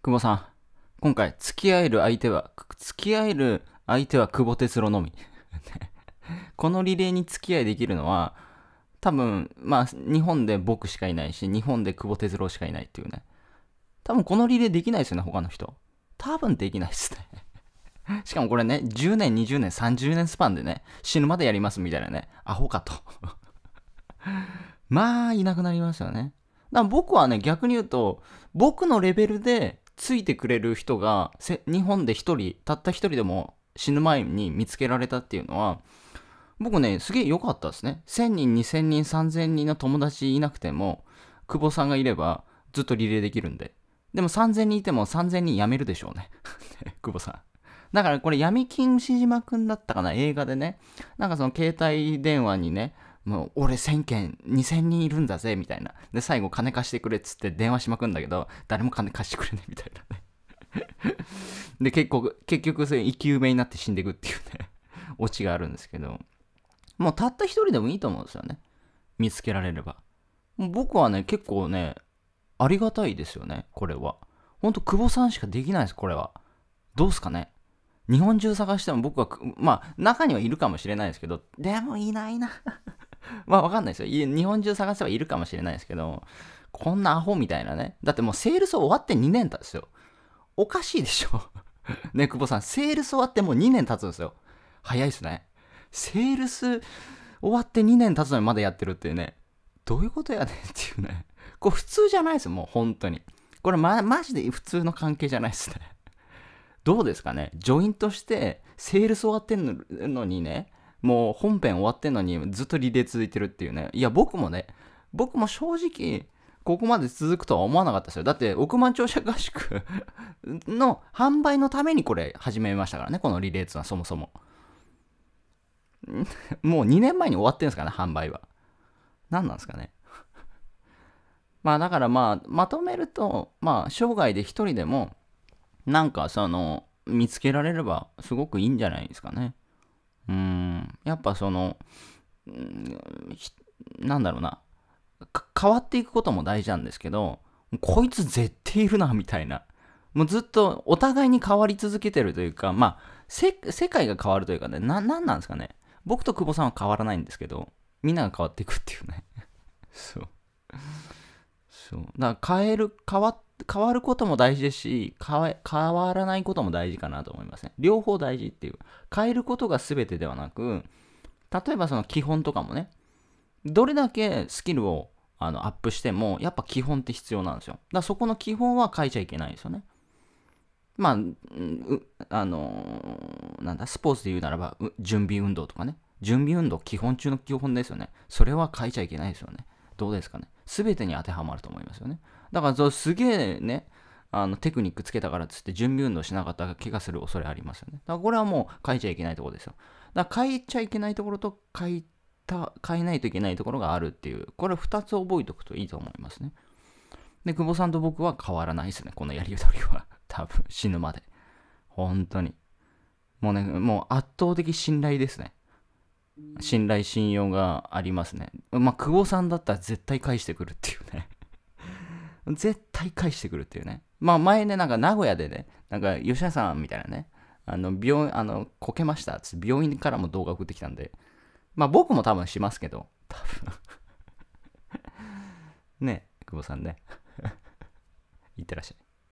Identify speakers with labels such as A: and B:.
A: 久保さん、今回、付き合える相手は、付き合える相手は久保哲郎のみ。このリレーに付き合いできるのは、多分、まあ、日本で僕しかいないし、日本で久保哲郎しかいないっていうね。多分このリレーできないですよね、他の人。多分できないですね。しかもこれね、10年、20年、30年スパンでね、死ぬまでやりますみたいなね、アホかと まあ、いなくなりますよね。だから僕はね、逆に言うと、僕のレベルでついてくれる人が日本で一人たった一人でも死ぬ前に見つけられたっていうのは僕ねすげえ良かったですね1000人2000人3000人の友達いなくても久保さんがいればずっとリレーできるんででも3000人いても3000人辞めるでしょうね 久保さんだからこれ闇金牛島くんだったかな映画でねなんかその携帯電話にねもう俺1000件、2000人いるんだぜ、みたいな。で、最後金貸してくれっつって電話しまくんだけど、誰も金貸してくれね、みたいなね。で、結構、結局、それ生き埋めになって死んでいくっていうね、オチがあるんですけど、もうたった一人でもいいと思うんですよね。見つけられれば。僕はね、結構ね、ありがたいですよね、これは。ほんと、久保さんしかできないです、これは。どうすかね日本中探しても僕は、まあ、中にはいるかもしれないですけど、でもいないな まあわかんないですよ。日本中探せばいるかもしれないですけど、こんなアホみたいなね。だってもうセールス終わって2年経つんですよ。おかしいでしょ。ね、久保さん、セールス終わってもう2年経つんですよ。早いっすね。セールス終わって2年経つのにまだやってるっていうね。どういうことやねんっていうね。これ普通じゃないですもう本当に。これま、マジで普通の関係じゃないですね。どうですかねジョイントして、セールス終わってんのにね、もう本編終わってんのにずっとリレー続いてるっていうね。いや、僕もね、僕も正直、ここまで続くとは思わなかったですよ。だって億万長者合宿 の販売のためにこれ始めましたからね、このリレーツはそもそも。もう2年前に終わってるんですかね、販売は。何なんですかね。まあだからまあ、まとめると、まあ生涯で一人でも、なんかその、見つけられればすごくいいんじゃないですかね。うん、やっぱその、うん、なんだろうな、変わっていくことも大事なんですけど、こいつ絶対いるな、みたいな。もうずっとお互いに変わり続けてるというか、まあ、世界が変わるというかね、な、なんなんですかね。僕と久保さんは変わらないんですけど、みんなが変わっていくっていうね。そう。そう。だから変える、変わっ変わることも大事ですし変わらないことも大事かなと思いますね。両方大事っていう。変えることが全てではなく、例えばその基本とかもね、どれだけスキルをあのアップしても、やっぱ基本って必要なんですよ。だからそこの基本は変えちゃいけないんですよね。まあ、あのなんだ、スポーツで言うならば、準備運動とかね。準備運動、基本中の基本ですよね。それは変えちゃいけないですよね。どうですかね。全てに当てはまると思いますよね。だからそうすげえね、あのテクニックつけたからっつって準備運動しなかったら怪我する恐れありますよね。だからこれはもう変えちゃいけないところですよ。だから変えちゃいけないところと変えた、変えないといけないところがあるっていう、これ2つ覚えておくといいと思いますね。で、久保さんと僕は変わらないですね。このやりとりは。多分死ぬまで。本当に。もうね、もう圧倒的信頼ですね。信頼、信用がありますね。まあ、久保さんだったら絶対返してくるっていうね。絶対返してくるっていうね。まあ前ね、なんか名古屋でね、なんか吉田さんみたいなね、あの、病院、あの、こけましたって病院からも動画送ってきたんで、まあ僕も多分しますけど、多分 ね、久保さんね。い ってらっしゃい。